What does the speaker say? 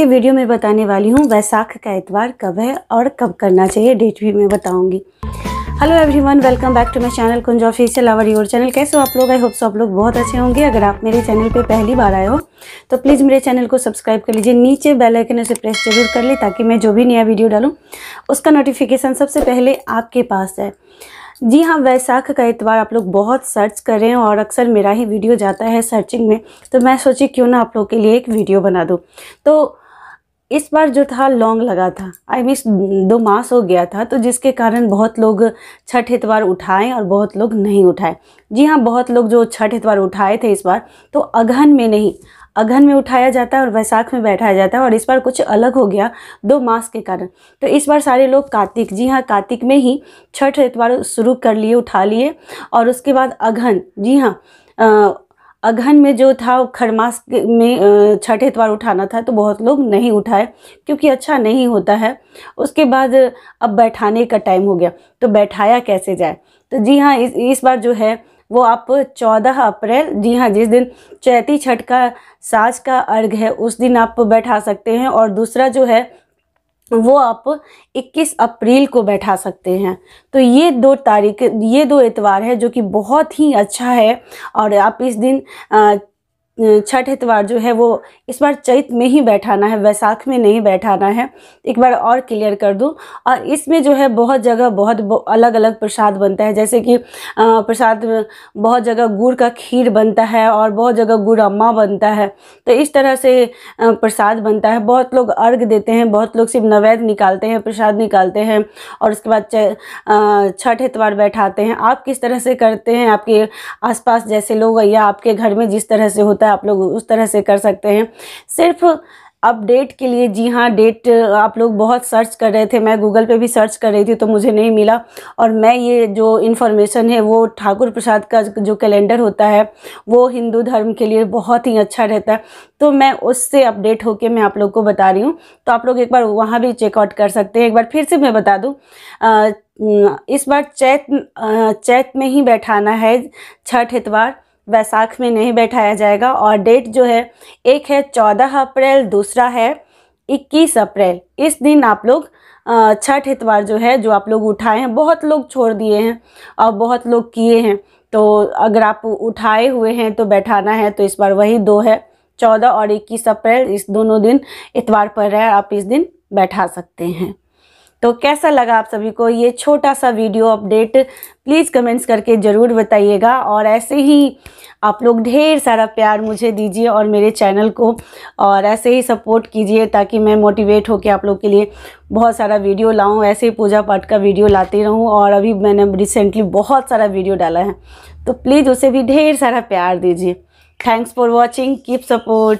के वीडियो में बताने वाली हूँ वैसाख का एतवार कब है और कब करना चाहिए डेट भी मैं बताऊँगी hello everyone welcome back to my channel Kunj official our your channel कैसे हो आप लोग आई होप सो आप लोग बहुत अच्छे होंगे अगर आप मेरे चैनल पे पहली बार आए हो तो प्लीज़ मेरे चैनल को सब्सक्राइब कर लीजिए नीचे बेल आइकन उसे प्रेस जरूर कर ले ताकि मैं जो भी नया वीडियो डालूँ उसका नोटिफिकेशन सबसे पहले आपके पास है जी हाँ वैसाख का एतवार आप लोग बहुत सर्च कर रहे हैं और अक्सर मेरा ही वीडियो जाता है सर्चिंग में तो मैं सोची क्यों ना आप लोग के लिए एक वीडियो बना दूँ तो इस बार जो था लॉन्ग लगा था आई मीन दो मास हो गया था तो जिसके कारण बहुत लोग छठ इतवार उठाए और बहुत लोग नहीं उठाए जी हाँ बहुत लोग जो छठ इतवार उठाए थे इस बार तो अगहन में नहीं अगहन में उठाया जाता है और वैसाख में बैठाया जाता है और इस बार कुछ अलग हो गया दो मास के कारण तो इस बार सारे लोग कार्तिक जी हाँ कार्तिक में ही छठ इतवार शुरू कर लिए उठा लिए और उसके बाद अगहन जी हाँ अगहन में जो था खरमास में छठ इतवार उठाना था तो बहुत लोग नहीं उठाए क्योंकि अच्छा नहीं होता है उसके बाद अब बैठाने का टाइम हो गया तो बैठाया कैसे जाए तो जी हाँ इस इस बार जो है वो आप चौदह अप्रैल जी हाँ जिस दिन चैती छठ का साज का अर्घ है उस दिन आप बैठा सकते हैं और दूसरा जो है वो आप 21 अप्रैल को बैठा सकते हैं तो ये दो तारीख ये दो इतवार है जो कि बहुत ही अच्छा है और आप इस दिन छठ इतवार जो है वो इस बार चैत में ही बैठाना है वैसाख में नहीं बैठाना है एक बार और क्लियर कर दूं और इसमें जो है बहुत जगह बहुत अलग अलग प्रसाद बनता है जैसे कि प्रसाद बहुत जगह गुड़ का खीर बनता है और बहुत जगह गुड़ अम्मा बनता है तो इस तरह से प्रसाद बनता है बहुत लोग अर्घ देते हैं बहुत लोग सिर्फ नवैद निकालते हैं प्रसाद निकालते हैं और उसके बाद छठ इतवार बैठाते हैं आप किस तरह से करते हैं आपके आस जैसे लोग या आपके घर में जिस तरह से होता है आप लोग उस तरह से कर सकते हैं सिर्फ अपडेट के लिए जी हाँ डेट आप लोग बहुत सर्च कर रहे थे मैं गूगल पे भी सर्च कर रही थी तो मुझे नहीं मिला और मैं ये जो इन्फॉर्मेशन है वो ठाकुर प्रसाद का जो कैलेंडर होता है वो हिंदू धर्म के लिए बहुत ही अच्छा रहता है तो मैं उससे अपडेट होके मैं आप लोग को बता रही हूँ तो आप लोग एक बार वहाँ भी चेकआउट कर सकते हैं एक बार फिर से मैं बता दूँ इस बार चैत चैत में ही बैठाना है छठ इतवार वैसाख में नहीं बैठाया जाएगा और डेट जो है एक है चौदह अप्रैल दूसरा है इक्कीस अप्रैल इस दिन आप लोग छठ इतवार जो है जो आप लोग उठाए हैं बहुत लोग छोड़ दिए हैं और बहुत लोग किए हैं तो अगर आप उठाए हुए हैं तो बैठाना है तो इस बार वही दो है चौदह और इक्कीस अप्रैल इस दोनों दिन इतवार पर है आप इस दिन बैठा सकते हैं तो कैसा लगा आप सभी को ये छोटा सा वीडियो अपडेट प्लीज़ कमेंट्स करके ज़रूर बताइएगा और ऐसे ही आप लोग ढेर सारा प्यार मुझे दीजिए और मेरे चैनल को और ऐसे ही सपोर्ट कीजिए ताकि मैं मोटिवेट होकर आप लोग के लिए बहुत सारा वीडियो लाऊं ऐसे ही पूजा पाठ का वीडियो लाती रहूं और अभी मैंने रिसेंटली बहुत सारा वीडियो डाला है तो प्लीज़ उसे भी ढेर सारा प्यार दीजिए thanks for watching keep support